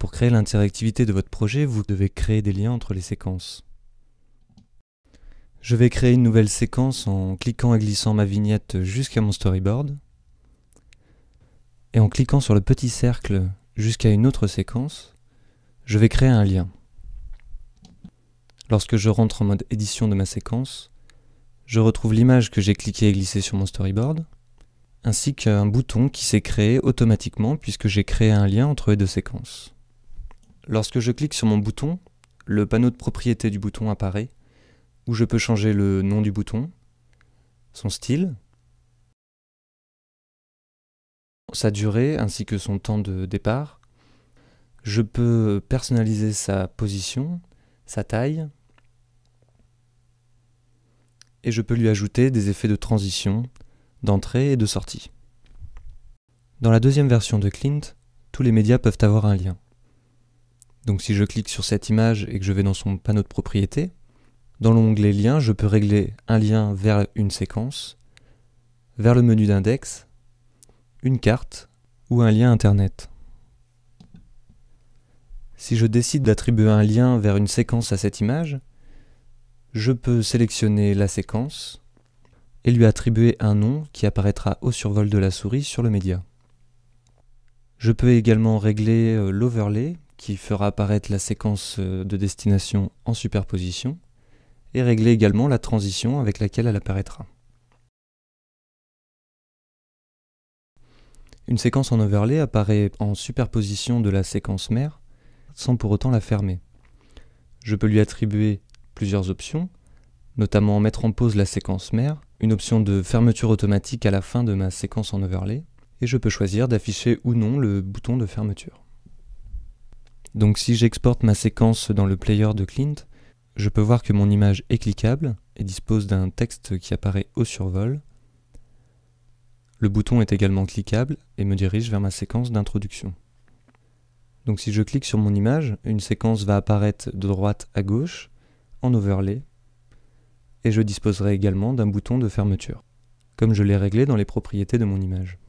Pour créer l'interactivité de votre projet, vous devez créer des liens entre les séquences. Je vais créer une nouvelle séquence en cliquant et glissant ma vignette jusqu'à mon storyboard et en cliquant sur le petit cercle jusqu'à une autre séquence, je vais créer un lien. Lorsque je rentre en mode édition de ma séquence, je retrouve l'image que j'ai cliquée et glissée sur mon storyboard, ainsi qu'un bouton qui s'est créé automatiquement puisque j'ai créé un lien entre les deux séquences. Lorsque je clique sur mon bouton, le panneau de propriété du bouton apparaît, où je peux changer le nom du bouton, son style, sa durée ainsi que son temps de départ. Je peux personnaliser sa position, sa taille, et je peux lui ajouter des effets de transition, d'entrée et de sortie. Dans la deuxième version de Clint, tous les médias peuvent avoir un lien. Donc si je clique sur cette image et que je vais dans son panneau de propriétés, dans l'onglet Liens, je peux régler un lien vers une séquence, vers le menu d'index, une carte ou un lien Internet. Si je décide d'attribuer un lien vers une séquence à cette image, je peux sélectionner la séquence et lui attribuer un nom qui apparaîtra au survol de la souris sur le média. Je peux également régler euh, l'overlay qui fera apparaître la séquence euh, de destination en superposition, et régler également la transition avec laquelle elle apparaîtra. Une séquence en overlay apparaît en superposition de la séquence mère, sans pour autant la fermer. Je peux lui attribuer plusieurs options, notamment mettre en pause la séquence mère, une option de fermeture automatique à la fin de ma séquence en overlay, et je peux choisir d'afficher ou non le bouton de fermeture. Donc si j'exporte ma séquence dans le player de Clint, je peux voir que mon image est cliquable et dispose d'un texte qui apparaît au survol. Le bouton est également cliquable et me dirige vers ma séquence d'introduction. Donc si je clique sur mon image, une séquence va apparaître de droite à gauche en overlay et je disposerai également d'un bouton de fermeture, comme je l'ai réglé dans les propriétés de mon image.